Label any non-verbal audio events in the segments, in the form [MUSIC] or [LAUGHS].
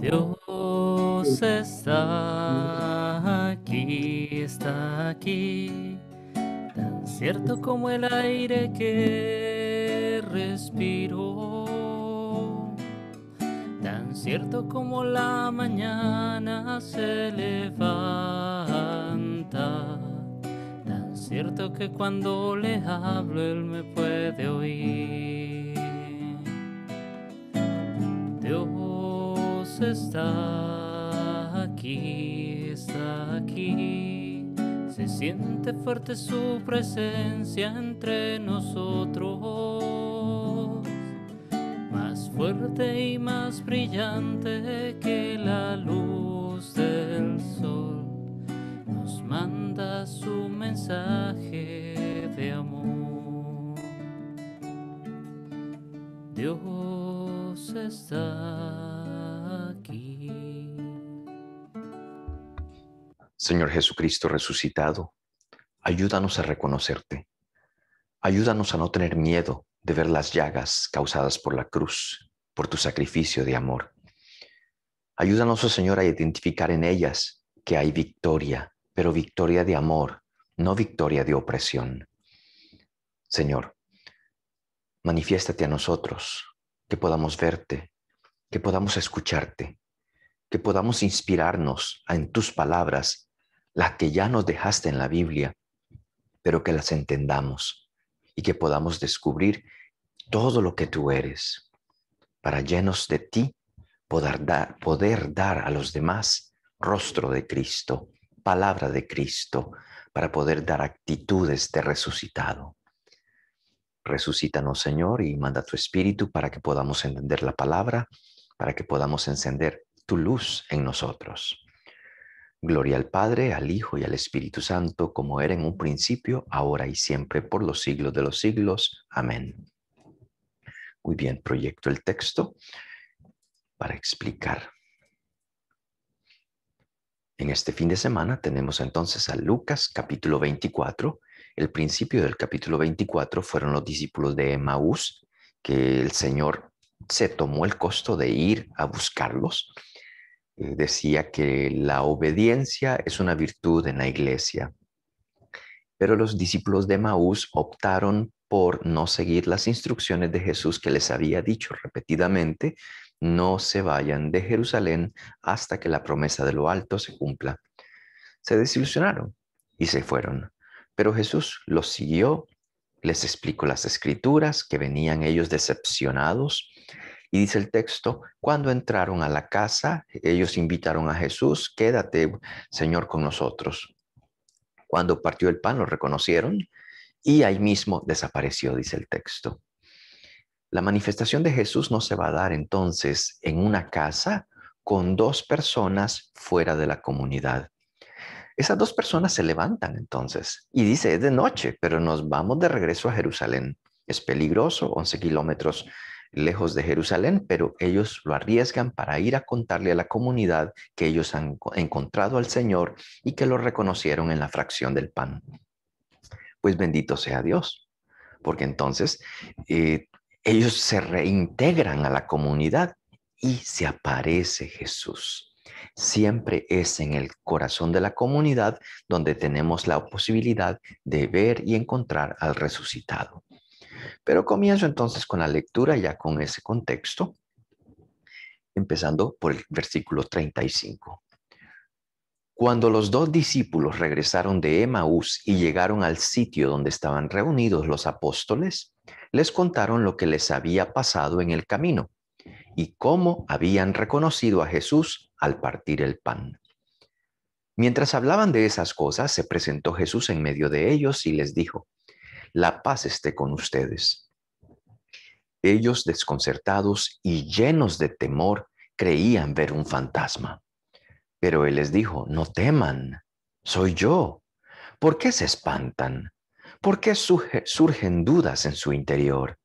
Dios está aquí, está aquí, tan cierto como el aire que respiro, tan cierto como la mañana se levanta, tan cierto que cuando le hablo él me puede oír. Dios está aquí, está aquí. Se siente fuerte su presencia entre nosotros, más fuerte y más brillante que la luz del sol. Nos manda su mensaje de amor. Dios está Señor Jesucristo resucitado, ayúdanos a reconocerte. Ayúdanos a no tener miedo de ver las llagas causadas por la cruz, por tu sacrificio de amor. Ayúdanos, oh Señor, a identificar en ellas que hay victoria, pero victoria de amor, no victoria de opresión. Señor, manifiéstate a nosotros, que podamos verte, que podamos escucharte, que podamos inspirarnos en tus palabras las que ya nos dejaste en la Biblia, pero que las entendamos y que podamos descubrir todo lo que tú eres, para llenos de ti poder dar, poder dar a los demás rostro de Cristo, palabra de Cristo, para poder dar actitudes de resucitado. Resucítanos, Señor, y manda tu Espíritu para que podamos entender la palabra, para que podamos encender tu luz en nosotros. Gloria al Padre, al Hijo y al Espíritu Santo, como era en un principio, ahora y siempre, por los siglos de los siglos. Amén. Muy bien, proyecto el texto para explicar. En este fin de semana tenemos entonces a Lucas capítulo 24. El principio del capítulo 24 fueron los discípulos de Emaús, que el Señor se tomó el costo de ir a buscarlos eh, decía que la obediencia es una virtud en la iglesia, pero los discípulos de Maús optaron por no seguir las instrucciones de Jesús que les había dicho repetidamente, no se vayan de Jerusalén hasta que la promesa de lo alto se cumpla. Se desilusionaron y se fueron, pero Jesús los siguió, les explicó las escrituras, que venían ellos decepcionados, y dice el texto, cuando entraron a la casa, ellos invitaron a Jesús, quédate, Señor, con nosotros. Cuando partió el pan, lo reconocieron y ahí mismo desapareció, dice el texto. La manifestación de Jesús no se va a dar entonces en una casa con dos personas fuera de la comunidad. Esas dos personas se levantan entonces y dice, es de noche, pero nos vamos de regreso a Jerusalén. Es peligroso, 11 kilómetros lejos de Jerusalén, pero ellos lo arriesgan para ir a contarle a la comunidad que ellos han encontrado al Señor y que lo reconocieron en la fracción del pan. Pues bendito sea Dios, porque entonces eh, ellos se reintegran a la comunidad y se aparece Jesús. Siempre es en el corazón de la comunidad donde tenemos la posibilidad de ver y encontrar al resucitado. Pero comienzo entonces con la lectura ya con ese contexto, empezando por el versículo 35. Cuando los dos discípulos regresaron de Emaús y llegaron al sitio donde estaban reunidos los apóstoles, les contaron lo que les había pasado en el camino y cómo habían reconocido a Jesús al partir el pan. Mientras hablaban de esas cosas, se presentó Jesús en medio de ellos y les dijo, la paz esté con ustedes. Ellos, desconcertados y llenos de temor, creían ver un fantasma. Pero él les dijo, no teman, soy yo. ¿Por qué se espantan? ¿Por qué surgen dudas en su interior?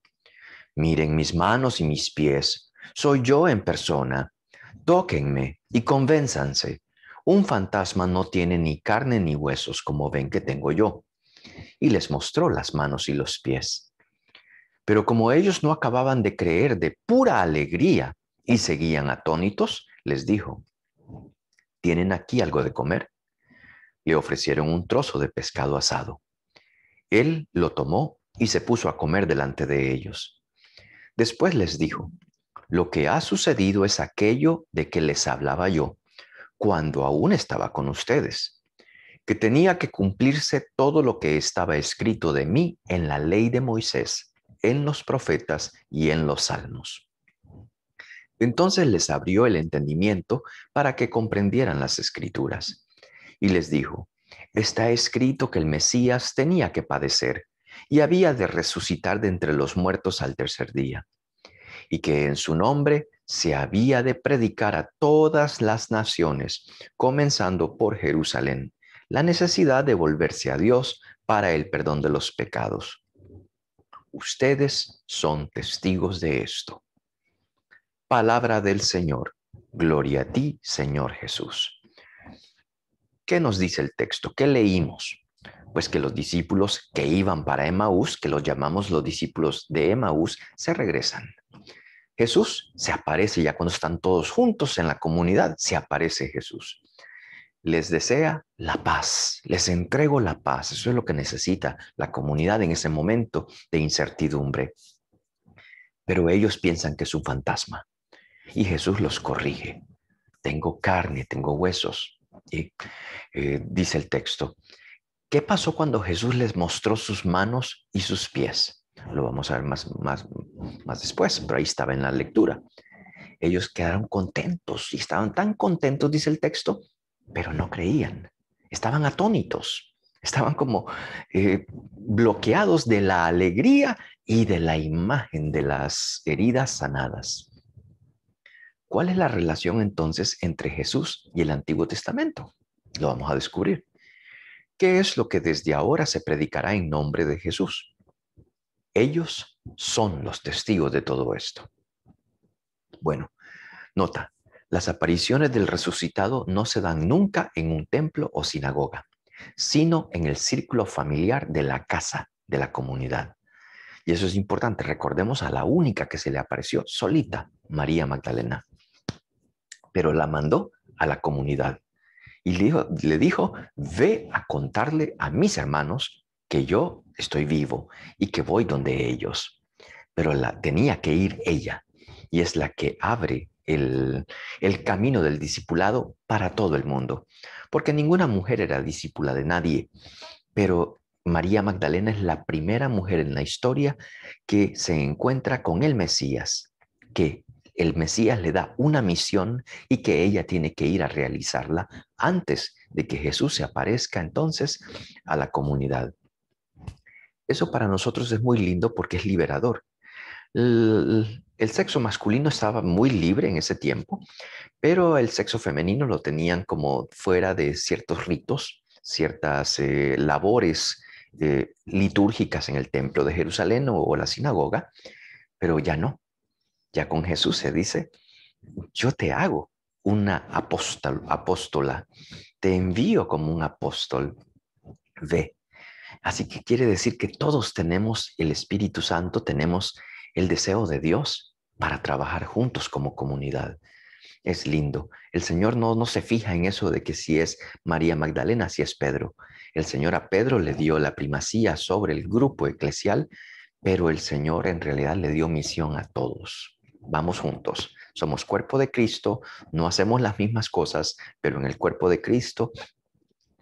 Miren mis manos y mis pies, soy yo en persona. Tóquenme y convénzanse. Un fantasma no tiene ni carne ni huesos como ven que tengo yo y les mostró las manos y los pies. Pero como ellos no acababan de creer de pura alegría y seguían atónitos, les dijo, ¿tienen aquí algo de comer? Le ofrecieron un trozo de pescado asado. Él lo tomó y se puso a comer delante de ellos. Después les dijo, lo que ha sucedido es aquello de que les hablaba yo cuando aún estaba con ustedes que tenía que cumplirse todo lo que estaba escrito de mí en la ley de Moisés, en los profetas y en los salmos. Entonces les abrió el entendimiento para que comprendieran las escrituras. Y les dijo, está escrito que el Mesías tenía que padecer y había de resucitar de entre los muertos al tercer día, y que en su nombre se había de predicar a todas las naciones, comenzando por Jerusalén la necesidad de volverse a Dios para el perdón de los pecados. Ustedes son testigos de esto. Palabra del Señor. Gloria a ti, Señor Jesús. ¿Qué nos dice el texto? ¿Qué leímos? Pues que los discípulos que iban para Emmaús, que los llamamos los discípulos de Emmaús, se regresan. Jesús se aparece ya cuando están todos juntos en la comunidad, se aparece Jesús les desea la paz, les entrego la paz. Eso es lo que necesita la comunidad en ese momento de incertidumbre. Pero ellos piensan que es un fantasma y Jesús los corrige. Tengo carne, tengo huesos. Eh, dice el texto, ¿qué pasó cuando Jesús les mostró sus manos y sus pies? Lo vamos a ver más, más después, pero ahí estaba en la lectura ellos quedaron contentos y estaban tan contentos, dice el texto, pero no creían. Estaban atónitos, estaban como eh, bloqueados de la alegría y de la imagen de las heridas sanadas. ¿Cuál es la relación entonces entre Jesús y el Antiguo Testamento? Lo vamos a descubrir. ¿Qué es lo que desde ahora se predicará en nombre de Jesús? Ellos son los testigos de todo esto. Bueno, nota, las apariciones del resucitado no se dan nunca en un templo o sinagoga, sino en el círculo familiar de la casa, de la comunidad. Y eso es importante. Recordemos a la única que se le apareció solita, María Magdalena. Pero la mandó a la comunidad y le dijo, ve a contarle a mis hermanos que yo estoy vivo y que voy donde ellos. Pero la tenía que ir ella y es la que abre el, camino del discipulado para todo el mundo, porque ninguna mujer era discípula de nadie, pero María Magdalena es la primera mujer en la historia que se encuentra con el Mesías, que el Mesías le da una misión y que ella tiene que ir a realizarla antes de que Jesús se aparezca entonces a la comunidad. Eso para nosotros es muy lindo porque es liberador. El, sexo masculino estaba muy libre en ese tiempo, pero el sexo femenino lo tenían como fuera de ciertos ritos, ciertas eh, labores eh, litúrgicas en el templo de Jerusalén o, la sinagoga, pero ya no. Ya con Jesús se dice, yo te hago una apóstola, te envío como un apóstol. Ve. Así que quiere decir que todos tenemos el Espíritu Santo, tenemos el deseo de Dios para trabajar juntos como comunidad. Es lindo. El Señor no, no se fija en eso de que si es María Magdalena, si es Pedro. El Señor a Pedro le dio la primacía sobre el grupo eclesial, pero el Señor en realidad le dio misión a todos. Vamos juntos. Somos cuerpo de Cristo, no hacemos las mismas cosas, pero en el cuerpo de Cristo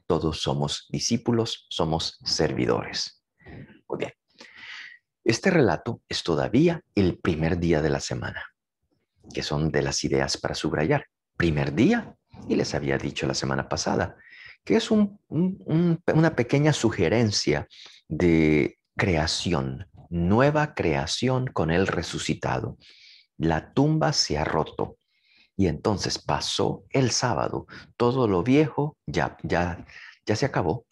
todos somos discípulos, somos servidores. Este relato es todavía el primer día de la semana, que son de las ideas para subrayar. Primer día, y les había dicho la semana pasada, que es una pequeña sugerencia de creación, nueva creación con el resucitado. La tumba se ha roto. Y entonces pasó el sábado, todo lo viejo ya, ya, ya se acabó.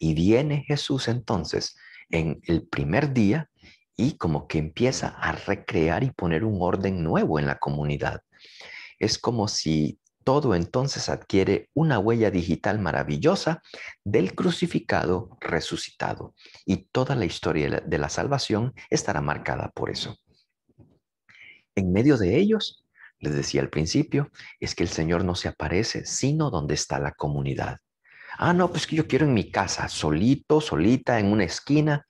Y viene Jesús entonces en el primer día y como que empieza a recrear y poner un orden nuevo en la comunidad. Es como si todo entonces adquiere una huella digital maravillosa del crucificado resucitado y toda la historia de la salvación estará marcada por eso. En medio de ellos, les decía al principio, es que el Señor no se aparece sino donde está la comunidad. Ah, no, pues que yo quiero en mi casa, solito, solita, en una esquina.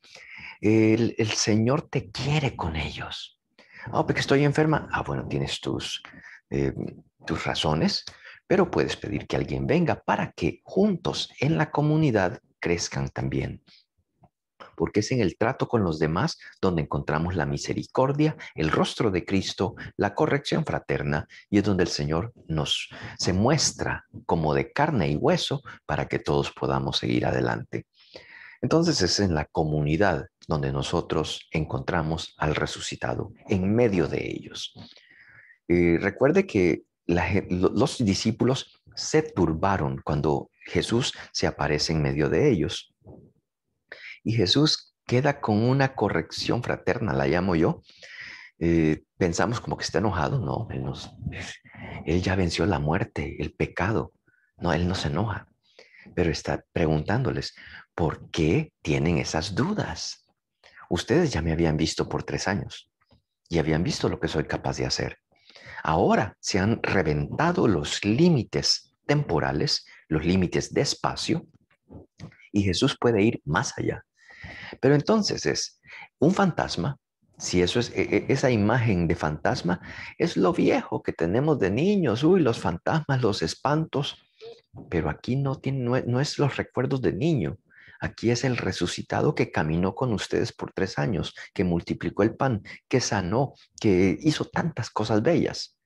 El, Señor te quiere con ellos. Ah, porque estoy enferma. Ah, bueno, tienes eh, tus razones, pero puedes pedir que alguien venga para que juntos en la comunidad crezcan también porque es en el trato con los demás donde encontramos la misericordia, el rostro de Cristo, la corrección fraterna, y es donde el Señor nos se muestra como de carne y hueso para que todos podamos seguir adelante. Entonces es en la comunidad donde nosotros encontramos al resucitado, en medio de ellos. Eh, recuerde que los discípulos se turbaron cuando Jesús se aparece en medio de ellos. Y Jesús queda con una corrección fraterna, la llamo yo. Eh, pensamos como que está enojado, no, él, él ya venció la muerte, el pecado, no, él no se enoja, pero está preguntándoles, ¿por qué tienen esas dudas? Ustedes ya me habían visto por tres años y habían visto lo que soy capaz de hacer. Ahora se han reventado los límites temporales, los límites de espacio, y Jesús puede ir más allá. Pero entonces es un fantasma, si eso es e, e, esa imagen de fantasma, es lo viejo que tenemos de niños, uy, los fantasmas, los espantos, pero aquí no, no es los recuerdos de niño, Aquí es el resucitado que caminó con ustedes por tres años, que multiplicó el pan, que sanó, que hizo tantas cosas bellas.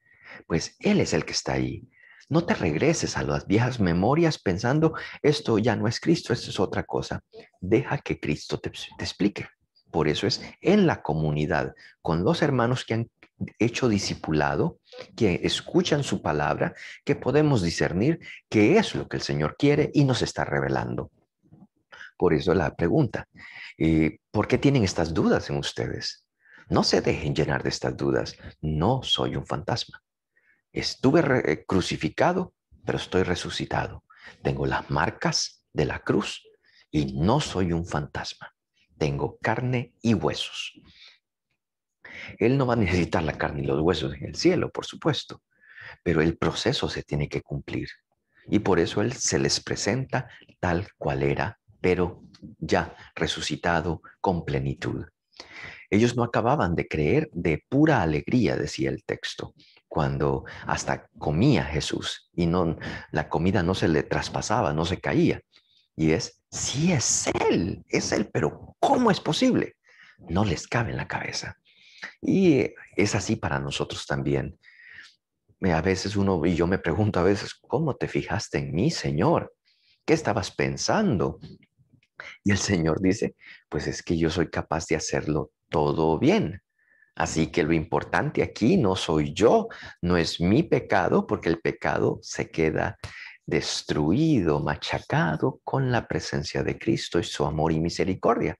Pues Él es el que está ahí. No te regreses a las viejas memorias pensando, esto ya no es Cristo, esto es otra cosa. Deja que Cristo te, explique. Por eso es en la comunidad, con los hermanos que han hecho discipulado, que escuchan su palabra, que podemos discernir qué es lo que el Señor quiere y nos está revelando. Por eso la pregunta, eh, ¿por qué tienen estas dudas en ustedes? No se dejen llenar de estas dudas. No soy un fantasma. Estuve eh, crucificado, pero estoy resucitado. Tengo las marcas de la cruz y no soy un fantasma. Tengo carne y huesos. Él no va a necesitar la carne y los huesos en el cielo, por supuesto, pero el proceso se tiene que cumplir. Y por eso Él se les presenta tal cual era, pero ya resucitado con plenitud. Ellos no acababan de creer de pura alegría, decía el texto cuando hasta comía Jesús y no la comida no se le traspasaba, no se caía. Y es, sí es él, es él, pero ¿cómo es posible? No les cabe en la cabeza. Y es así para nosotros también. Eh, a veces uno, y yo me pregunto a veces, ¿cómo te fijaste en mí, Señor? ¿Qué estabas pensando? Y el Señor dice, pues es que yo soy capaz de hacerlo todo bien. Así que lo importante aquí no soy yo, no es mi pecado, porque el pecado se queda destruido, machacado con la presencia de Cristo y su amor y misericordia.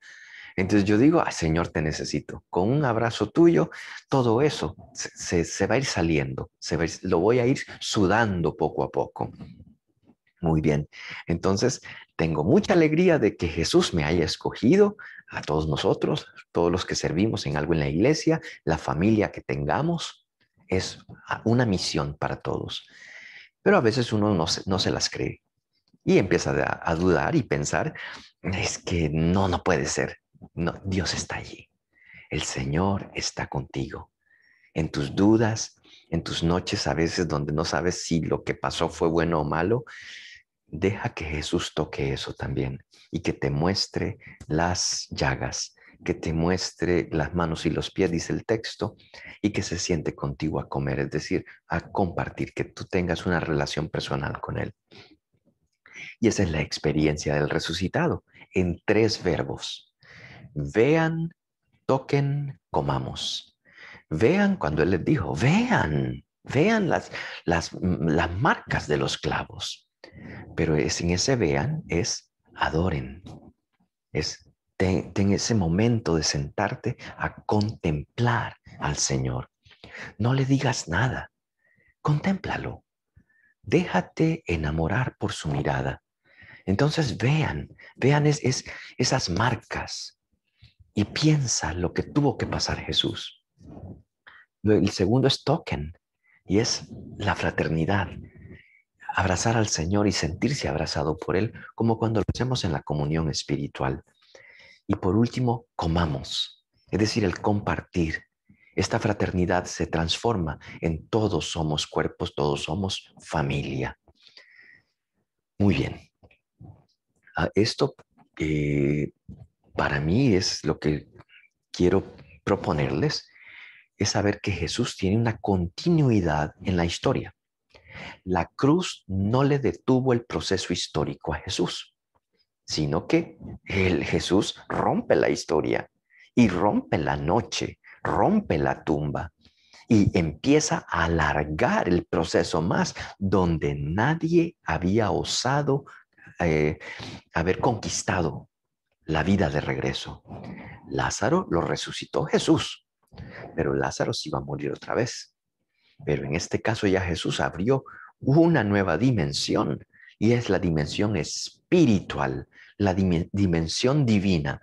Entonces yo digo, Señor, te necesito. Con un abrazo tuyo, todo eso se, va a ir saliendo, lo voy a ir sudando poco a poco. Muy bien. Entonces, tengo mucha alegría de que Jesús me haya escogido, a todos nosotros, todos los que servimos en algo en la iglesia, la familia que tengamos, es una misión para todos. Pero a veces uno no se, no se las cree y empieza a, dudar y pensar, es que no, no puede ser. No, Dios está allí. El Señor está contigo. En tus dudas, en tus noches a veces donde no sabes si lo que pasó fue bueno o malo, Deja que Jesús toque eso también y que te muestre las llagas, que te muestre las manos y los pies, dice el texto, y que se siente contigo a comer, es decir, a compartir, que tú tengas una relación personal con Él. Y esa es la experiencia del resucitado en tres verbos. Vean, toquen, comamos. Vean cuando Él les dijo, vean, vean las, las, las marcas de los clavos. Pero sin en ese vean, es adoren. Es ten, ese momento de sentarte a contemplar al Señor. No le digas nada. Contémplalo. Déjate enamorar por su mirada. Entonces vean, vean esas marcas y piensa lo que tuvo que pasar Jesús. El segundo es token y es la fraternidad, abrazar al Señor y sentirse abrazado por Él, como cuando lo hacemos en la comunión espiritual. Y por último, comamos, es decir, el compartir. Esta fraternidad se transforma en todos somos cuerpos, todos somos familia. Muy bien. Ah, esto eh, para mí es lo que quiero proponerles, es saber que Jesús tiene una continuidad en la historia. La cruz no le detuvo el proceso histórico a Jesús, sino que el Jesús rompe la historia y rompe la noche, rompe la tumba y empieza a alargar el proceso más donde nadie había osado eh, haber conquistado la vida de regreso. Lázaro lo resucitó Jesús, pero Lázaro sí iba a morir otra vez. Pero en este caso ya Jesús abrió una nueva dimensión y es la dimensión espiritual, la dimensión divina.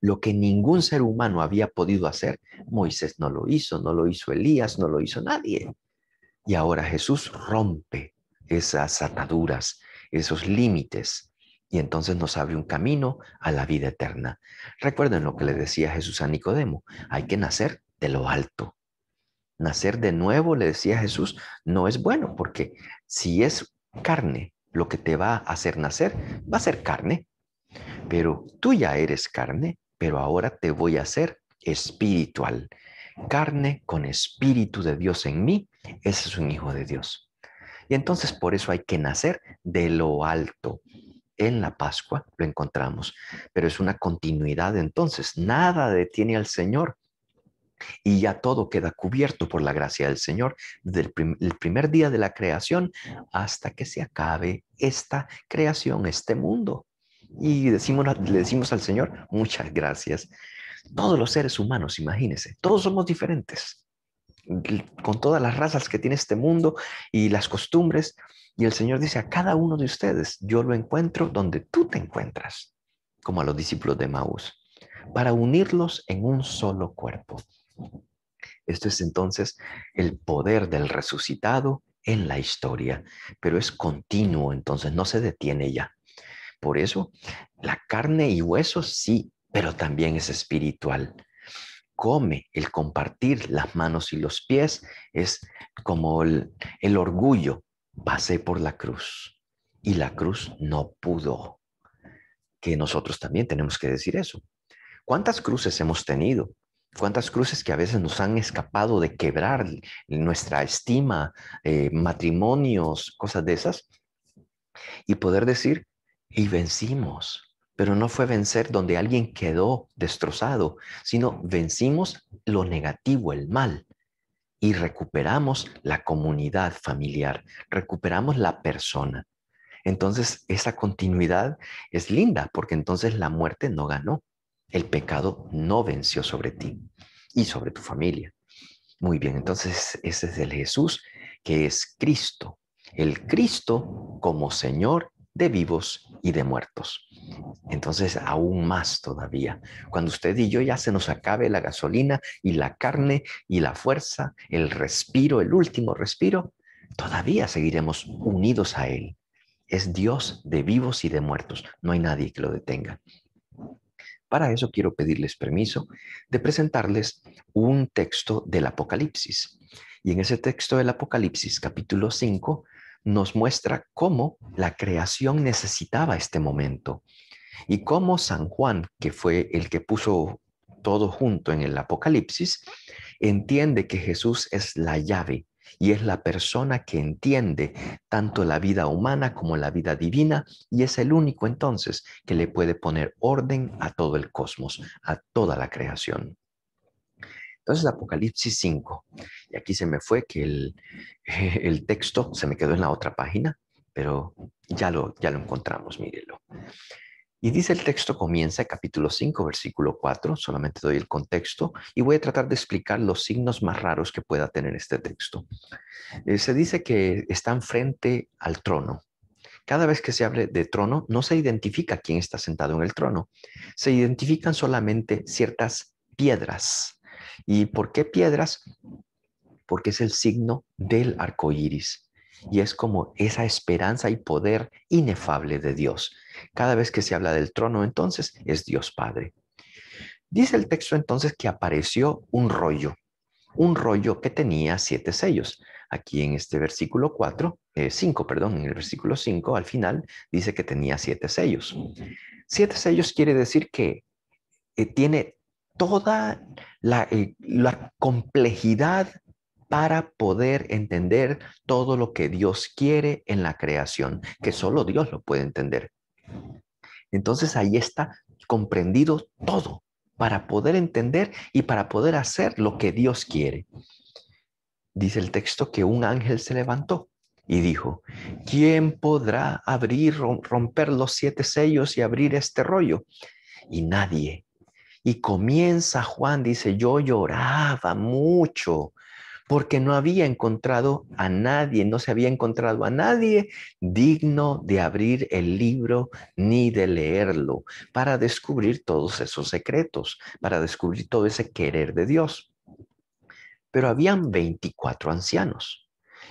Lo que ningún ser humano había podido hacer, Moisés no lo hizo, no lo hizo Elías, no lo hizo nadie. Y ahora Jesús rompe esas ataduras, esos límites, y entonces nos abre un camino a la vida eterna. Recuerden lo que le decía Jesús a Nicodemo, hay que nacer de lo alto nacer de nuevo, le decía Jesús, no es bueno, porque si es carne lo que te va a hacer nacer, va a ser carne. Pero tú ya eres carne, pero ahora te voy a hacer espiritual. Carne con espíritu de Dios en mí, ese es un hijo de Dios. Y entonces por eso hay que nacer de lo alto. En la Pascua lo encontramos, pero es una continuidad entonces. Nada detiene al Señor y ya todo queda cubierto por la gracia del Señor desde el, primer día de la creación hasta que se acabe esta creación, este mundo. Y le decimos al Señor, muchas gracias. Todos los seres humanos, imagínense, todos somos diferentes, con todas las razas que tiene este mundo y las costumbres. Y el Señor dice a cada uno de ustedes, yo lo encuentro donde tú te encuentras, como a los discípulos de Maús, para unirlos en un solo cuerpo. Esto es entonces el poder del resucitado en la historia, pero es continuo, entonces no se detiene ya. Por eso, la carne y huesos sí, pero también es espiritual. Come, el compartir las manos y los pies es como el, el orgullo. Pasé por la cruz y la cruz no pudo. Que nosotros también tenemos que decir eso. ¿Cuántas cruces hemos tenido? cuántas cruces que a veces nos han escapado de quebrar nuestra estima, eh, matrimonios, cosas de esas, y poder decir, y vencimos. Pero no fue vencer donde alguien quedó destrozado, sino vencimos lo negativo, el mal, y recuperamos la comunidad familiar, recuperamos la persona. Entonces, esa continuidad es linda porque entonces la muerte no ganó el pecado no venció sobre ti y sobre tu familia. Muy bien, entonces ese es el Jesús que es Cristo, el Cristo como Señor de vivos y de muertos. Entonces, aún más todavía, cuando usted y yo ya se nos acabe la gasolina y la carne y la fuerza, el respiro, el último respiro, todavía seguiremos unidos a Él. Es Dios de vivos y de muertos. No hay nadie que lo detenga. Para eso quiero pedirles permiso de presentarles un texto del Apocalipsis. Y en ese texto del Apocalipsis, capítulo 5, nos muestra cómo la creación necesitaba este momento y cómo San Juan, que fue el que puso todo junto en el Apocalipsis, entiende que Jesús es la llave y es la persona que entiende tanto la vida humana como la vida divina y es el único entonces que le puede poner orden a todo el cosmos, a toda la creación. Entonces Apocalipsis 5, y aquí se me fue que [LAUGHS] el, texto se me quedó en la otra página, pero ya lo, ya lo encontramos, mírelo. Y dice el texto, comienza en capítulo 5, versículo 4, solamente doy el contexto y voy a tratar de explicar los signos más raros que pueda tener este texto. Eh, se dice que están frente al trono. Cada vez que se hable de trono, no se identifica quién está sentado en el trono, se identifican solamente ciertas piedras. ¿Y por qué piedras? Porque es el signo del arco iris y es como esa esperanza y poder inefable de Dios. Cada vez que se habla del trono, entonces es Dios Padre. Dice el texto entonces que apareció un rollo, un rollo que tenía siete sellos. Aquí en este versículo 4, 5, eh, perdón, en el versículo 5 al final dice que tenía siete sellos. Siete sellos quiere decir que eh, tiene toda la, eh, la complejidad para poder entender todo lo que Dios quiere en la creación, que solo Dios lo puede entender. Entonces ahí está comprendido todo para poder entender y para poder hacer lo que Dios quiere. Dice el texto que un ángel se levantó y dijo, ¿quién podrá abrir, romper los siete sellos y abrir este rollo? Y nadie. Y comienza Juan, dice, yo lloraba mucho porque no había encontrado a nadie, no se había encontrado a nadie digno de abrir el libro ni de leerlo para descubrir todos esos secretos, para descubrir todo ese querer de Dios. Pero habían 24 ancianos.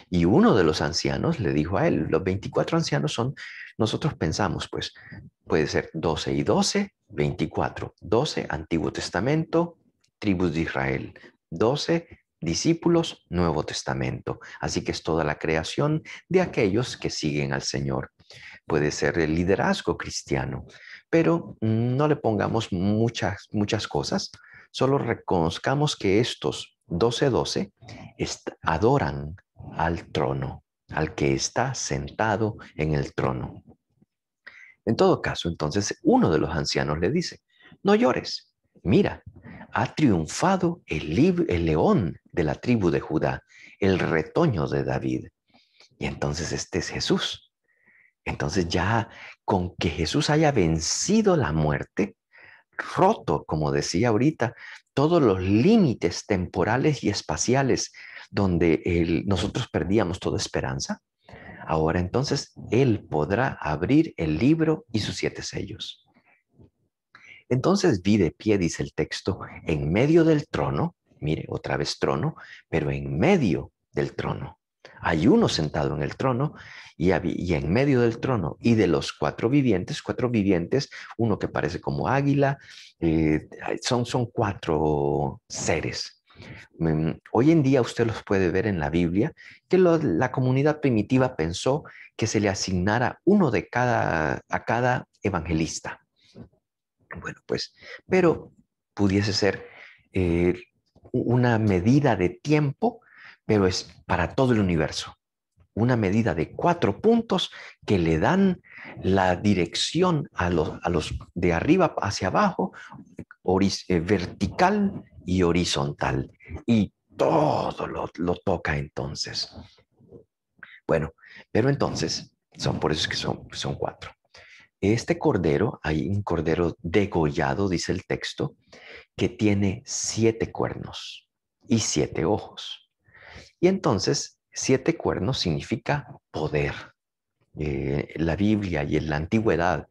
Y uno de los ancianos le dijo a él, los 24 ancianos son, nosotros pensamos, pues, puede ser 12 y 12, 24, 12 Antiguo Testamento, tribus de Israel, 12 Discípulos, Nuevo Testamento. Así que es toda la creación de aquellos que siguen al Señor. Puede ser el liderazgo cristiano, pero no le pongamos muchas, muchas cosas. Solo reconozcamos que estos 12-12 adoran al trono, al que está sentado en el trono. En todo caso, entonces uno de los ancianos le dice, no llores, mira, ha triunfado el león de la tribu de Judá, el retoño de David. Y entonces este es Jesús. Entonces ya con que Jesús haya vencido la muerte, roto, como decía ahorita, todos los límites temporales y espaciales donde nosotros perdíamos toda esperanza, ahora entonces Él podrá abrir el libro y sus siete sellos. Entonces vi de pie, dice el texto, en medio del trono, Mire, otra vez trono, pero en medio del trono. Hay uno sentado en el trono y, y, en medio del trono y de los cuatro vivientes, cuatro vivientes, uno que parece como águila, eh, son, son cuatro seres. Mm, hoy en día usted los puede ver en la Biblia, que la comunidad primitiva pensó que se le asignara uno de cada, a cada evangelista. Bueno, pues, pero pudiese ser eh, una medida de tiempo, pero es para todo el universo. Una medida de cuatro puntos que le dan la dirección a los, de arriba hacia abajo, eh, vertical y horizontal. Y todo lo, toca entonces. Bueno, pero entonces, son por eso que son cuatro. Este cordero, hay un cordero degollado, dice el texto, que tiene siete cuernos y siete ojos. Y entonces, siete cuernos significa poder. Eh, la Biblia y en la antigüedad,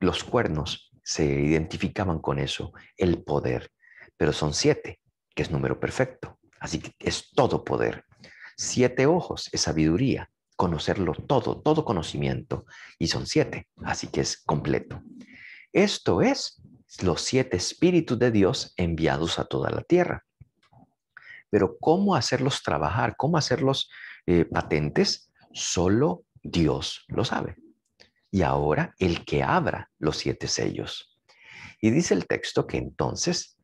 los cuernos se identificaban con eso, el poder, pero son siete, que es número perfecto. Así que es todo poder. Siete ojos es sabiduría, conocerlo todo, todo conocimiento, y son siete, así que es completo. Esto es los siete espíritus de Dios enviados a toda la tierra. Pero cómo hacerlos trabajar, cómo hacerlos eh, patentes, solo Dios lo sabe. Y ahora el que abra los siete sellos. Y dice el texto que entonces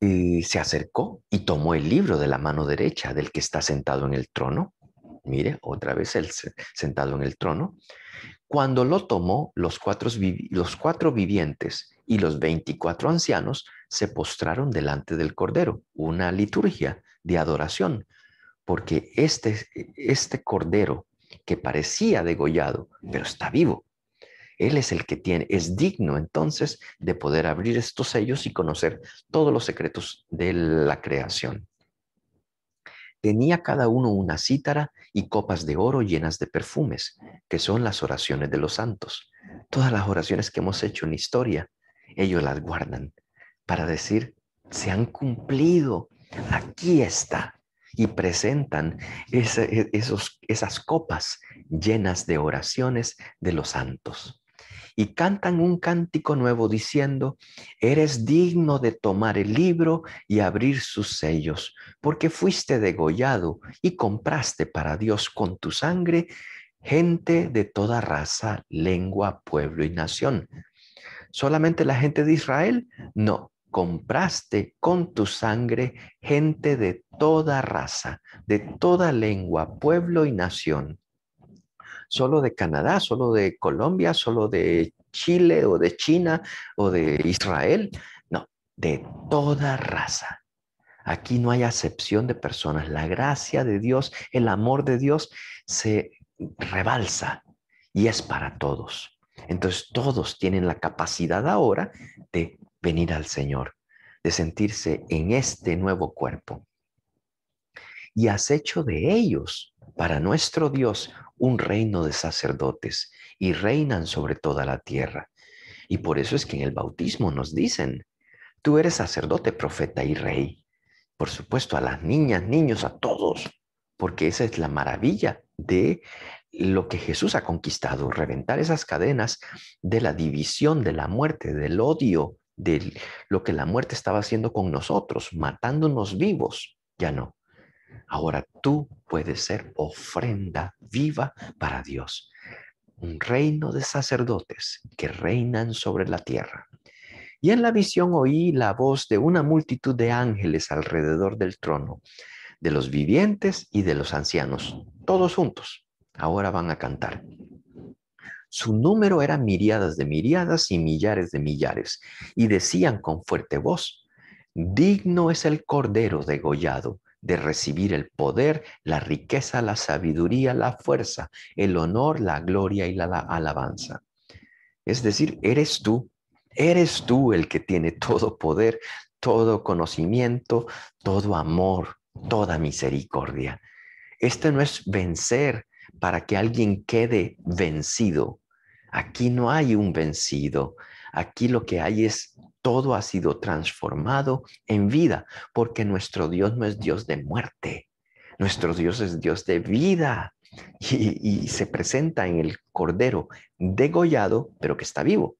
eh, se acercó y tomó el libro de la mano derecha del que está sentado en el trono Mire, otra vez él sentado en el trono. Cuando lo tomó, los cuatro, los cuatro vivientes y los veinticuatro ancianos se postraron delante del Cordero, una liturgia de adoración, porque este, este Cordero que parecía degollado, pero está vivo. Él es el que tiene, es digno entonces de poder abrir estos sellos y conocer todos los secretos de la creación tenía cada uno una cítara y copas de oro llenas de perfumes, que son las oraciones de los santos. Todas las oraciones que hemos hecho en historia, ellos las guardan para decir, se han cumplido, aquí está. Y presentan e, esas copas llenas de oraciones de los santos y cantan un cántico nuevo diciendo, eres digno de tomar el libro y abrir sus sellos, porque fuiste degollado y compraste para Dios con tu sangre gente de toda raza, lengua, pueblo y nación. ¿Solamente la gente de Israel? No, compraste con tu sangre gente de toda raza, de toda lengua, pueblo y nación solo de Canadá, solo de Colombia, solo de Chile o de China o de Israel, no, de toda raza. Aquí no hay acepción de personas. La gracia de Dios, el amor de Dios se rebalsa y es para todos. Entonces todos tienen la capacidad ahora de venir al Señor, de sentirse en este nuevo cuerpo. Y has hecho de ellos, para nuestro Dios, un reino de sacerdotes y reinan sobre toda la tierra. Y por eso es que en el bautismo nos dicen, tú eres sacerdote, profeta y rey. Por supuesto, a las niñas, niños, a todos, porque esa es la maravilla de lo que Jesús ha conquistado, reventar esas cadenas de la división, de la muerte, del odio, de lo que la muerte estaba haciendo con nosotros, matándonos vivos. Ya no, Ahora tú puedes ser ofrenda viva para Dios, un reino de sacerdotes que reinan sobre la tierra. Y en la visión oí la voz de una multitud de ángeles alrededor del trono, de los vivientes y de los ancianos, todos juntos. Ahora van a cantar. Su número era miriadas de miriadas y millares de millares, y decían con fuerte voz, Digno es el Cordero degollado de recibir el poder, la riqueza, la sabiduría, la fuerza, el honor, la gloria y la, alabanza. Es decir, eres tú, eres tú el que tiene todo poder, todo conocimiento, todo amor, toda misericordia. Este no es vencer para que alguien quede vencido. Aquí no hay un vencido. Aquí lo que hay es todo ha sido transformado en vida, porque nuestro Dios no es Dios de muerte, nuestro Dios es Dios de vida. Y, se presenta en el cordero degollado, pero que está vivo.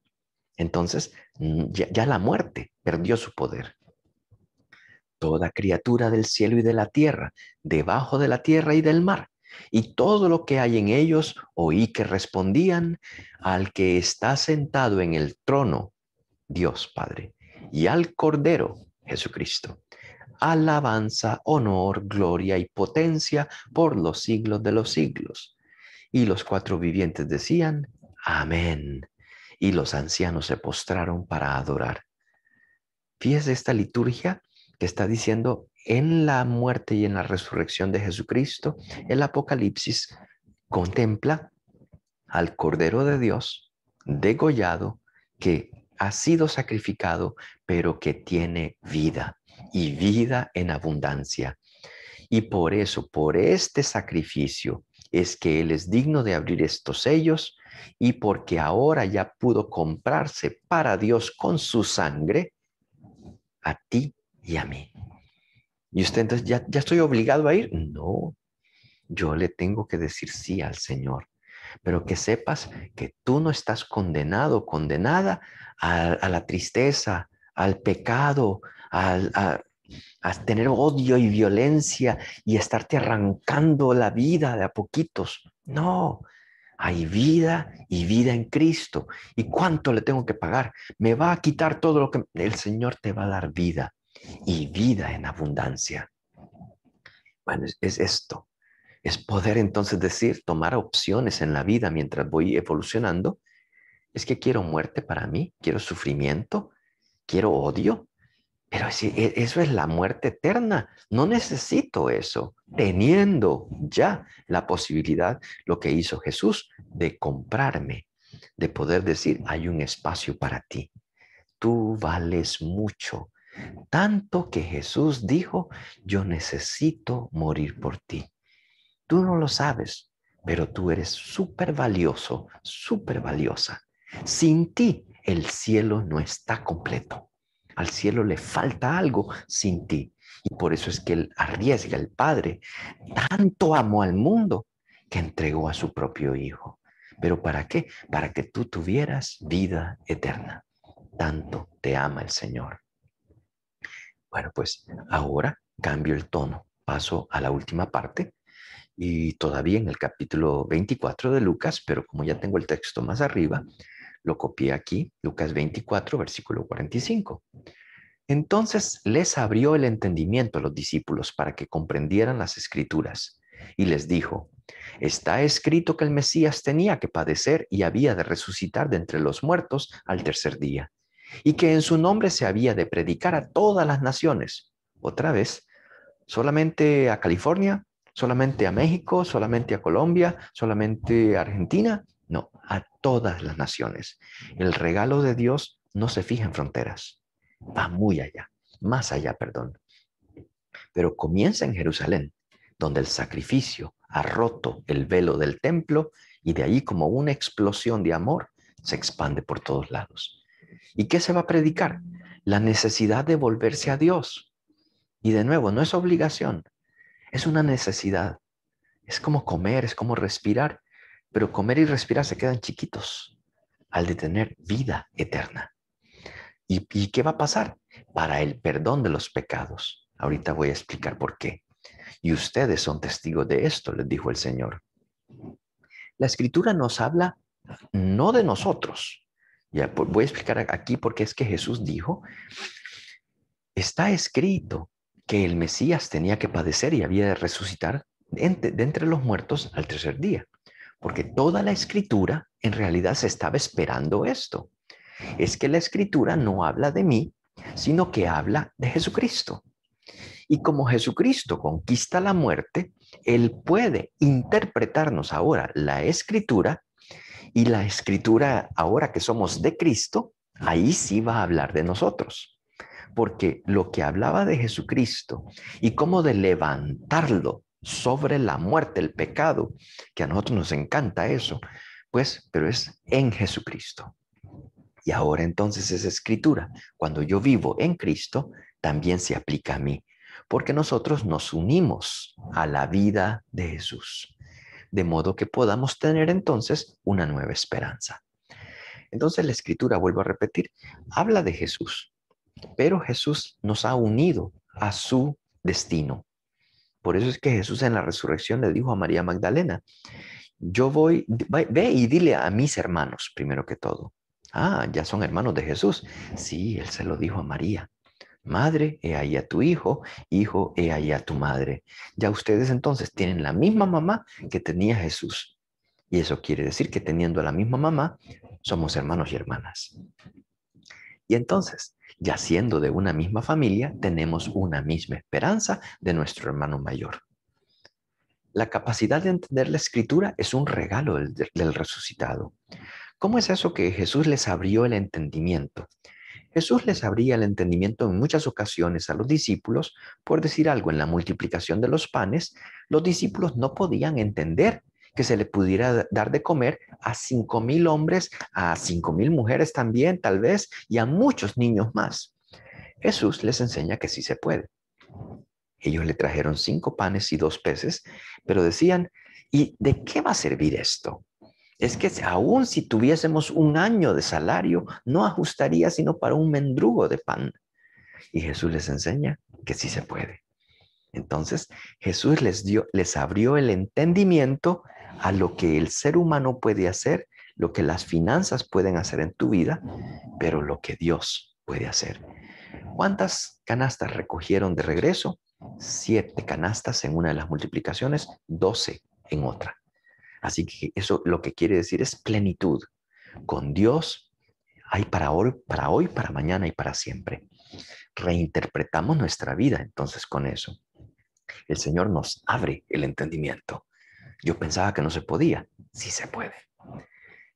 Entonces, mm, ya la muerte perdió su poder. Toda criatura del cielo y de la tierra, debajo de la tierra y del mar, y todo lo que hay en ellos, oí que respondían al que está sentado en el trono Dios Padre, y al Cordero, Jesucristo. Alabanza, honor, gloria y potencia por los siglos de los siglos. Y los cuatro vivientes decían, Amén. Y los ancianos se postraron para adorar. Fíjese esta liturgia que está diciendo en la muerte y en la resurrección de Jesucristo, el Apocalipsis contempla al Cordero de Dios degollado que ha sido sacrificado, pero que tiene vida y vida en abundancia. Y por eso, por este sacrificio, es que Él es digno de abrir estos sellos y porque ahora ya pudo comprarse para Dios con su sangre a ti y a mí. Y usted entonces, ¿ya, estoy obligado a ir? No, yo le tengo que decir sí al Señor pero que sepas que tú no estás condenado, condenada a, la tristeza, al pecado, al, a, tener odio y violencia y estarte arrancando la vida de a poquitos. No, hay vida y vida en Cristo. ¿Y cuánto le tengo que pagar? Me va a quitar todo lo que... El Señor te va a dar vida y vida en abundancia. Bueno, es esto es poder entonces decir, tomar opciones en la vida mientras voy evolucionando, es que quiero muerte para mí, quiero sufrimiento, quiero odio, pero e, eso es la muerte eterna, no necesito eso, teniendo ya la posibilidad, lo que hizo Jesús, de comprarme, de poder decir, hay un espacio para ti, tú vales mucho, tanto que Jesús dijo, yo necesito morir por ti. Tú no lo sabes, pero tú eres súper valioso, súper valiosa. Sin ti, el cielo no está completo. Al cielo le falta algo sin ti. Y por eso es que él arriesga, el Padre, tanto amó al mundo que entregó a su propio Hijo. ¿Pero para qué? Para que tú tuvieras vida eterna. Tanto te ama el Señor. Bueno, pues ahora cambio el tono. Paso a la última parte y todavía en el capítulo 24 de Lucas, pero como ya tengo el texto más arriba, lo copié aquí, Lucas 24, versículo 45. Entonces les abrió el entendimiento a los discípulos para que comprendieran las escrituras y les dijo, está escrito que el Mesías tenía que padecer y había de resucitar de entre los muertos al tercer día y que en su nombre se había de predicar a todas las naciones. Otra vez, solamente a California, solamente a México, solamente a Colombia, solamente a Argentina, no, a todas las naciones. El regalo de Dios no se fija en fronteras, va muy allá, más allá, perdón. Pero comienza en Jerusalén, donde el sacrificio ha roto el velo del templo y de ahí como una explosión de amor se expande por todos lados. ¿Y qué se va a predicar? La necesidad de volverse a Dios. Y de nuevo, no es obligación, es una necesidad. Es como comer, es como respirar. Pero comer y respirar se quedan chiquitos al de tener vida eterna. ¿Y, qué va a pasar? Para el perdón de los pecados. Ahorita voy a explicar por qué. Y ustedes son testigos de esto, les dijo el Señor. La escritura nos habla no de nosotros. Ya pues, voy a explicar aquí qué es que Jesús dijo, está escrito, que el Mesías tenía que padecer y había de resucitar de entre, de entre los muertos al tercer día, porque toda la escritura en realidad se estaba esperando esto. Es que la escritura no habla de mí, sino que habla de Jesucristo. Y como Jesucristo conquista la muerte, Él puede interpretarnos ahora la escritura y la escritura ahora que somos de Cristo, ahí sí va a hablar de nosotros porque lo que hablaba de Jesucristo y cómo de levantarlo sobre la muerte, el pecado, que a nosotros nos encanta eso, pues, pero es en Jesucristo. Y ahora entonces esa escritura, cuando yo vivo en Cristo, también se aplica a mí, porque nosotros nos unimos a la vida de Jesús, de modo que podamos tener entonces una nueva esperanza. Entonces la escritura, vuelvo a repetir, habla de Jesús, pero Jesús nos ha unido a su destino. Por eso es que Jesús en la resurrección le dijo a María Magdalena, yo voy, ve y dile a mis hermanos primero que todo. Ah, ya son hermanos de Jesús. Sí, él se lo dijo a María. Madre, he ahí a tu hijo, hijo, he ahí a tu madre. Ya ustedes entonces tienen la misma mamá que tenía Jesús. Y eso quiere decir que teniendo la misma mamá, somos hermanos y hermanas. Y entonces, ya siendo de una misma familia, tenemos una misma esperanza de nuestro hermano mayor. La capacidad de entender la escritura es un regalo del, del resucitado. ¿Cómo es eso que Jesús les abrió el entendimiento? Jesús les abría el entendimiento en muchas ocasiones a los discípulos, por decir algo, en la multiplicación de los panes, los discípulos no podían entender que se le pudiera dar de comer a cinco mil hombres, a cinco mil mujeres también, tal vez, y a muchos niños más. Jesús les enseña que sí se puede. Ellos le trajeron cinco panes y dos peces, pero decían, ¿y de qué va a servir esto? Es que aún si tuviésemos un año de salario, no ajustaría sino para un mendrugo de pan. Y Jesús les enseña que sí se puede. Entonces Jesús les dio, les abrió el entendimiento a lo que el ser humano puede hacer, lo que las finanzas pueden hacer en tu vida, pero lo que Dios puede hacer. ¿Cuántas canastas recogieron de regreso? Siete canastas en una de las multiplicaciones, doce en otra. Así que eso lo que quiere decir es plenitud. Con Dios hay para hoy, para hoy, para mañana y para siempre. Reinterpretamos nuestra vida entonces con eso. El Señor nos abre el entendimiento. Yo pensaba que no se podía. Sí se puede.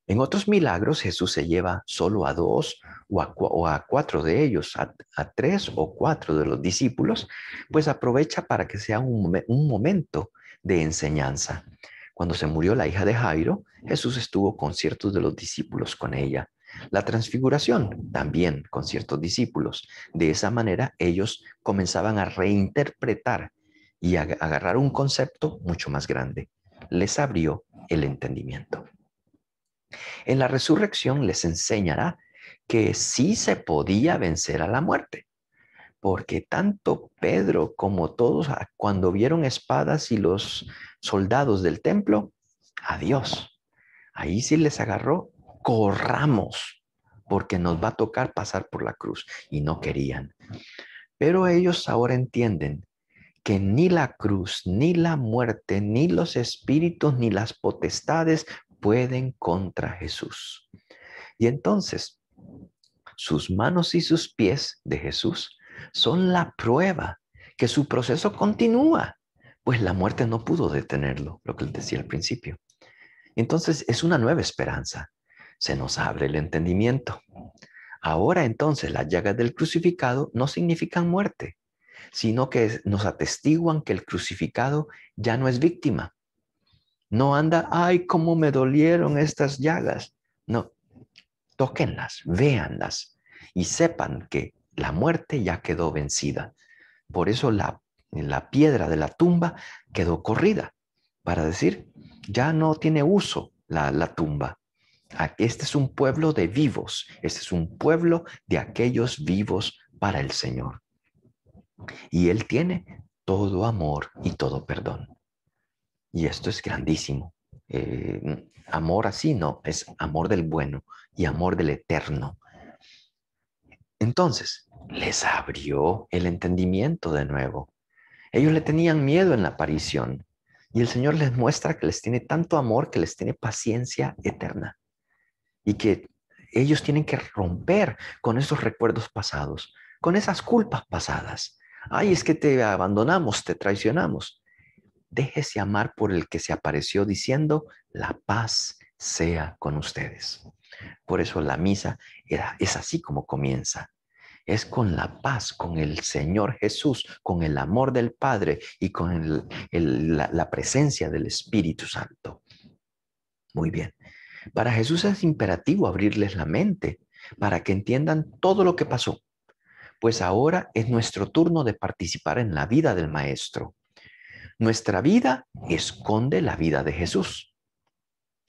En otros milagros Jesús se lleva solo a dos o a, cuatro de ellos, a, tres o cuatro de los discípulos, pues aprovecha para que sea un, momento de enseñanza. Cuando se murió la hija de Jairo, Jesús estuvo con ciertos de los discípulos con ella. La transfiguración también con ciertos discípulos. De esa manera ellos comenzaban a reinterpretar y a agarrar un concepto mucho más grande les abrió el entendimiento. En la resurrección les enseñará que sí se podía vencer a la muerte, porque tanto Pedro como todos ah, cuando vieron espadas y los soldados del templo, adiós. Ahí sí les agarró, corramos, porque nos va a tocar pasar por la cruz. Y no querían. Pero ellos ahora entienden que ni la cruz, ni la muerte, ni los espíritus, ni las potestades pueden contra Jesús. Y entonces, sus manos y sus pies de Jesús son la prueba que su proceso continúa, pues la muerte no pudo detenerlo, lo que él decía al principio. Entonces, es una nueva esperanza. Se nos abre el entendimiento. Ahora entonces las llagas del crucificado no significan muerte, sino que nos atestiguan que el crucificado ya no es víctima. No anda, ay, cómo me dolieron estas llagas. No, tóquenlas, véanlas y sepan que la muerte ya quedó vencida. Por eso la, la piedra de la tumba quedó corrida, para decir, ya no tiene uso la, la tumba. Este es un pueblo de vivos, este es un pueblo de aquellos vivos para el Señor. Y Él tiene todo amor y todo perdón. Y esto es grandísimo. Eh, amor así no, es amor del bueno y amor del eterno. Entonces, les abrió el entendimiento de nuevo. Ellos le tenían miedo en la aparición y el Señor les muestra que les tiene tanto amor, que les tiene paciencia eterna y que ellos tienen que romper con esos recuerdos pasados, con esas culpas pasadas Ay, es que te abandonamos, te traicionamos. Déjese amar por el que se apareció diciendo, la paz sea con ustedes. Por eso la misa era, es así como comienza. Es con la paz, con el Señor Jesús, con el amor del Padre y con la presencia del Espíritu Santo. Muy bien. Para Jesús es imperativo abrirles la mente para que entiendan todo lo que pasó pues ahora es nuestro turno de participar en la vida del Maestro. Nuestra vida esconde la vida de Jesús.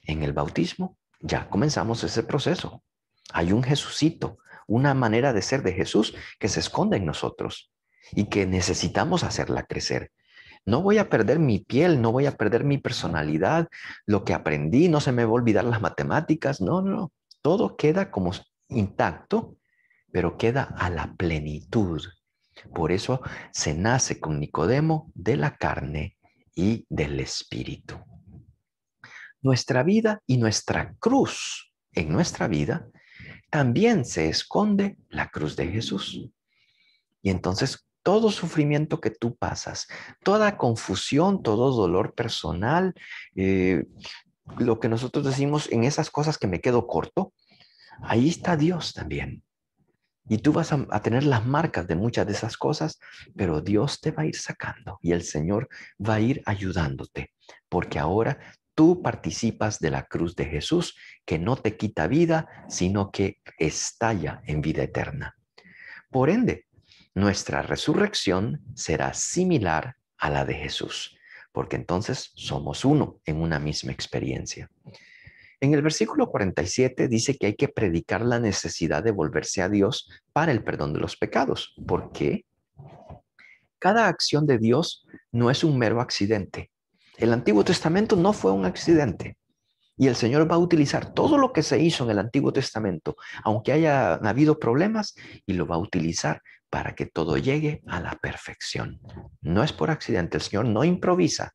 En el bautismo ya comenzamos ese proceso. Hay un Jesucito, una manera de ser de Jesús que se esconde en nosotros y que necesitamos hacerla crecer. No voy a perder mi piel, no voy a perder mi personalidad, lo que aprendí, no se me va a olvidar las matemáticas, no, no, todo queda como intacto pero queda a la plenitud. Por eso se nace con Nicodemo de la carne y del espíritu. Nuestra vida y nuestra cruz en nuestra vida también se esconde la cruz de Jesús. Y entonces todo sufrimiento que tú pasas, toda confusión, todo dolor personal, eh, lo que nosotros decimos en esas cosas que me quedo corto, ahí está Dios también. Y tú vas a, tener las marcas de muchas de esas cosas, pero Dios te va a ir sacando y el Señor va a ir ayudándote, porque ahora tú participas de la cruz de Jesús, que no te quita vida, sino que estalla en vida eterna. Por ende, nuestra resurrección será similar a la de Jesús, porque entonces somos uno en una misma experiencia. En el versículo 47 dice que hay que predicar la necesidad de volverse a Dios para el perdón de los pecados. ¿Por qué? Cada acción de Dios no es un mero accidente. El Antiguo Testamento no fue un accidente. Y el Señor va a utilizar todo lo que se hizo en el Antiguo Testamento, aunque haya habido problemas, y lo va a utilizar para que todo llegue a la perfección. No es por accidente, el Señor no improvisa.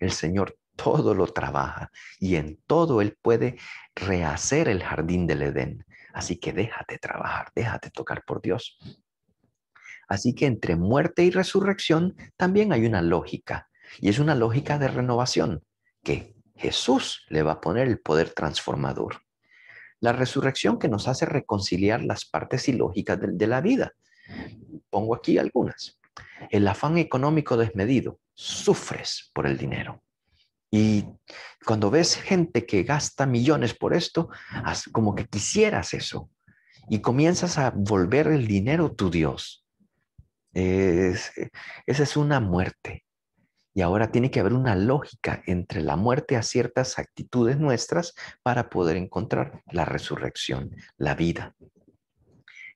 El Señor todo lo trabaja y en todo Él puede rehacer el jardín del Edén. Así que déjate trabajar, déjate tocar por Dios. Así que entre muerte y resurrección también hay una lógica y es una lógica de renovación que Jesús le va a poner el poder transformador. La resurrección que nos hace reconciliar las partes ilógicas de, la vida. Pongo aquí algunas. El afán económico desmedido. Sufres por el dinero y cuando ves gente que gasta millones por esto, como que quisieras eso y comienzas a volver el dinero tu Dios. esa es una muerte. Y ahora tiene que haber una lógica entre la muerte a ciertas actitudes nuestras para poder encontrar la resurrección, la vida.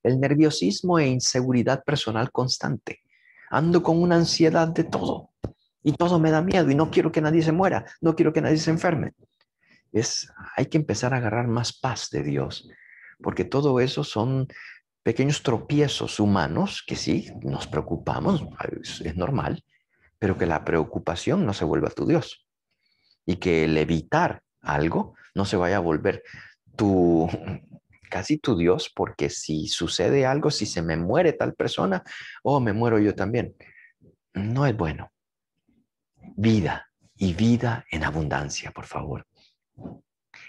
El nerviosismo e inseguridad personal constante. Ando con una ansiedad de todo. Y todo me da miedo y no quiero que nadie se muera, no quiero que nadie se enferme. Es, hay que empezar a agarrar más paz de Dios, porque todo eso son pequeños tropiezos humanos que sí, nos preocupamos, es normal, pero que la preocupación no se vuelva tu Dios y que el evitar algo no se vaya a volver tu casi tu Dios, porque si sucede algo, si se me muere tal persona, oh, me muero yo también. No es bueno vida y vida en abundancia, por favor.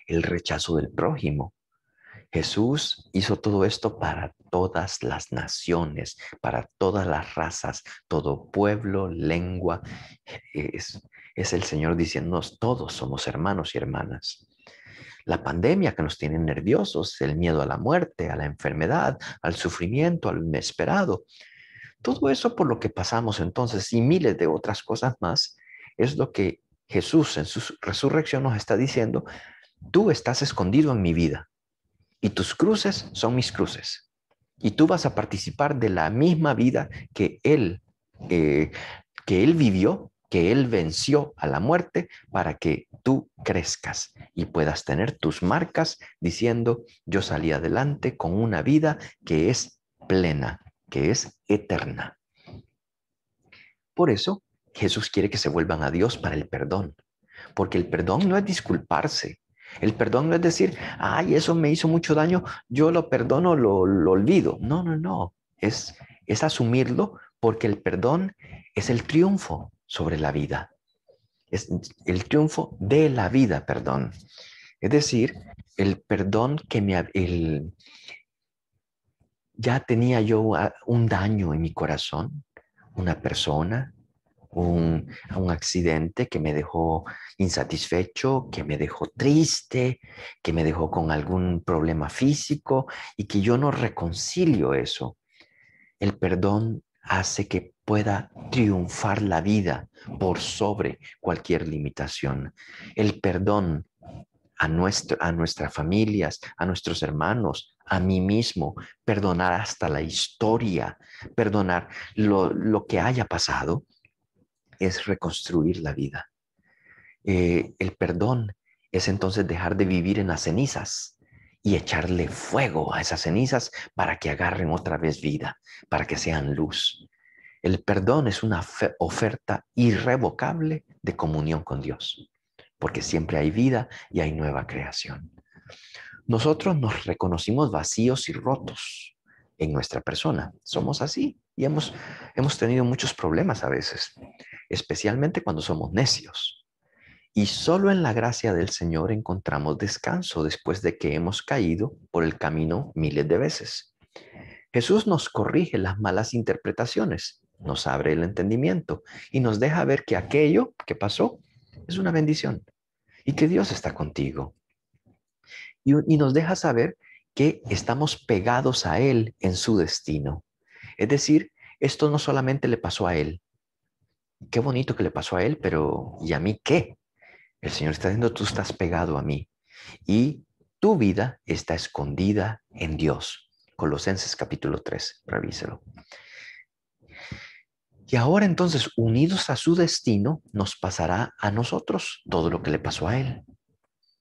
El rechazo del prójimo. Jesús hizo todo esto para todas las naciones, para todas las razas, todo pueblo, lengua. Es, es el Señor diciéndonos, todos somos hermanos y hermanas. La pandemia que nos tiene nerviosos, el miedo a la muerte, a la enfermedad, al sufrimiento, al inesperado. Todo eso por lo que pasamos entonces y miles de otras cosas más es lo que Jesús en su resurrección nos está diciendo, tú estás escondido en mi vida y tus cruces son mis cruces. Y tú vas a participar de la misma vida que Él, eh, que Él vivió, que Él venció a la muerte para que tú crezcas y puedas tener tus marcas diciendo, yo salí adelante con una vida que es plena, que es eterna. Por eso Jesús quiere que se vuelvan a Dios para el perdón, porque el perdón no es disculparse. El perdón no es decir, ay, eso me hizo mucho daño, yo lo perdono, lo, olvido. No, no, no. Es, es asumirlo porque el perdón es el triunfo sobre la vida. Es el triunfo de la vida, perdón. Es decir, el perdón que me... ya tenía yo un daño en mi corazón, una persona, un, un, accidente que me dejó insatisfecho, que me dejó triste, que me dejó con algún problema físico y que yo no reconcilio eso. El perdón hace que pueda triunfar la vida por sobre cualquier limitación. El perdón a, a nuestras familias, a nuestros hermanos, a mí mismo, perdonar hasta la historia, perdonar lo que haya pasado, es reconstruir la vida. Eh, el perdón es entonces dejar de vivir en las cenizas y echarle fuego a esas cenizas para que agarren otra vez vida, para que sean luz. El perdón es una oferta irrevocable de comunión con Dios, porque siempre hay vida y hay nueva creación. Nosotros nos reconocimos vacíos y rotos en nuestra persona. Somos así y hemos, hemos tenido muchos problemas a veces especialmente cuando somos necios. Y solo en la gracia del Señor encontramos descanso después de que hemos caído por el camino miles de veces. Jesús nos corrige las malas interpretaciones, nos abre el entendimiento y nos deja ver que aquello que pasó es una bendición y que Dios está contigo. Y, y nos deja saber que estamos pegados a Él en su destino. Es decir, esto no solamente le pasó a Él, qué bonito que le pasó a él, pero ¿y a mí qué? El Señor está diciendo, tú estás pegado a mí y tu vida está escondida en Dios. Colosenses capítulo 3, revíselo. Y ahora entonces, unidos a su destino, nos pasará a nosotros todo lo que le pasó a él.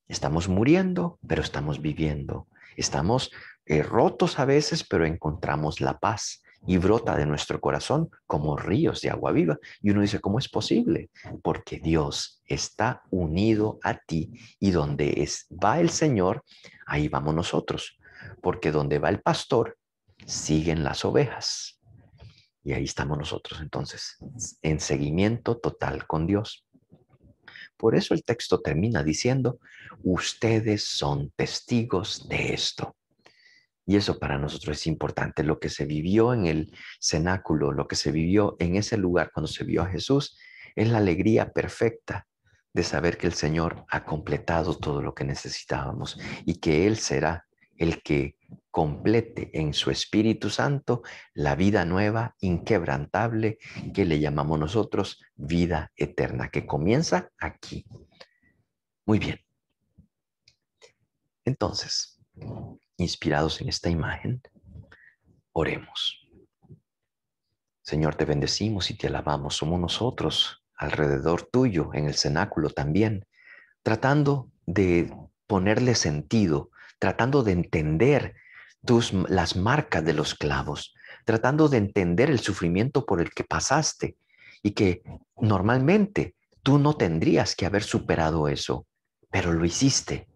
Estamos muriendo, pero estamos viviendo. Estamos eh, rotos a veces, pero encontramos la paz y brota de nuestro corazón como ríos de agua viva. Y uno dice, ¿cómo es posible? Porque Dios está unido a ti y donde es, va el Señor, ahí vamos nosotros. Porque donde va el pastor, siguen las ovejas. Y ahí estamos nosotros entonces, en seguimiento total con Dios. Por eso el texto termina diciendo, ustedes son testigos de esto. Y eso para nosotros es importante. Lo que se vivió en el cenáculo, lo que se vivió en ese lugar cuando se vio a Jesús, es la alegría perfecta de saber que el Señor ha completado todo lo que necesitábamos y que Él será el que complete en su Espíritu Santo la vida nueva, inquebrantable, que le llamamos nosotros vida eterna, que comienza aquí. Muy bien. Entonces, inspirados en esta imagen, oremos. Señor, te bendecimos y te alabamos. Somos nosotros alrededor tuyo, en el cenáculo también, tratando de ponerle sentido, tratando de entender tus, las marcas de los clavos, tratando de entender el sufrimiento por el que pasaste y que normalmente tú no tendrías que haber superado eso, pero lo hiciste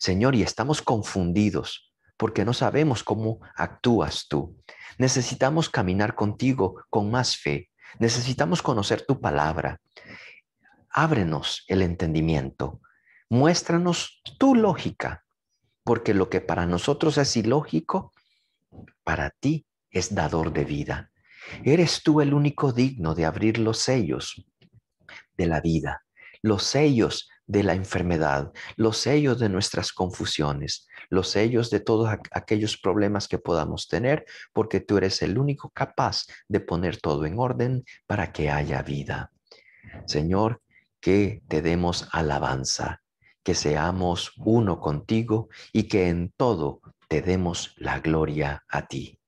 Señor, y estamos confundidos porque no sabemos cómo actúas tú. Necesitamos caminar contigo con más fe. Necesitamos conocer tu palabra. Ábrenos el entendimiento. Muéstranos tu lógica, porque lo que para nosotros es ilógico, para ti es dador de vida. Eres tú el único digno de abrir los sellos de la vida, los sellos de la enfermedad, los sellos de nuestras confusiones, los sellos de todos aquellos problemas que podamos tener, porque tú eres el único capaz de poner todo en orden para que haya vida. Señor, que te demos alabanza, que seamos uno contigo y que en todo te demos la gloria a ti.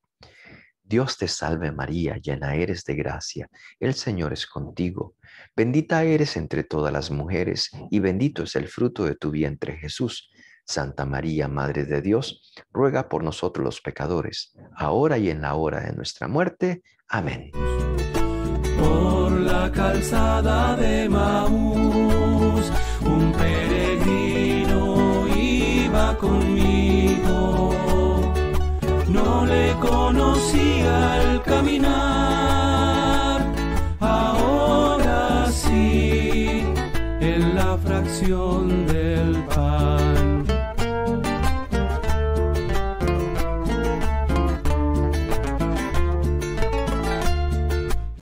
Dios te salve María, llena eres de gracia, el Señor es contigo, bendita eres entre todas las mujeres y bendito es el fruto de tu vientre Jesús. Santa María, Madre de Dios, ruega por nosotros los pecadores, ahora y en la hora de nuestra muerte. Amén. Por la calzada de Maús, un peregrino iba conmigo no le conocía al caminar. Ahora sí, en la fracción de